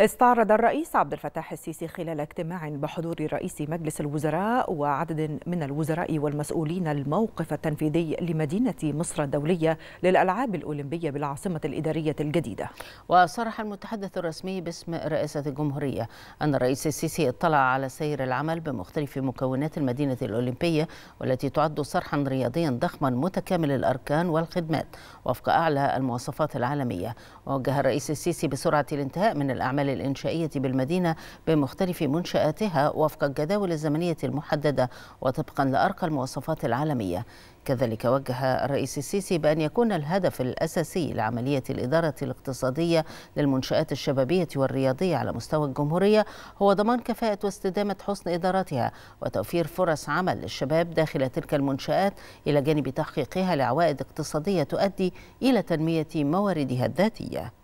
استعرض الرئيس عبد الفتاح السيسي خلال اجتماع بحضور رئيس مجلس الوزراء وعدد من الوزراء والمسؤولين الموقف التنفيذي لمدينة مصر الدولية للألعاب الأولمبية بالعاصمة الإدارية الجديدة وصرح المتحدث الرسمي باسم رئاسة الجمهورية أن الرئيس السيسي اطلع على سير العمل بمختلف مكونات المدينة الأولمبية والتي تعد صرحا رياضيا ضخما متكامل الأركان والخدمات وفق أعلى المواصفات العالمية ووجه الرئيس السيسي بسرعة الانتهاء من الأعمال العمل الإنشائية بالمدينة بمختلف منشآتها وفق الجداول الزمنية المحددة وطبقا لأرقى المواصفات العالمية كذلك وجه الرئيس السيسي بأن يكون الهدف الأساسي لعملية الإدارة الاقتصادية للمنشآت الشبابية والرياضية على مستوى الجمهورية هو ضمان كفاءة واستدامة حسن إدارتها وتوفير فرص عمل للشباب داخل تلك المنشآت إلى جانب تحقيقها لعوائد اقتصادية تؤدي إلى تنمية مواردها الذاتية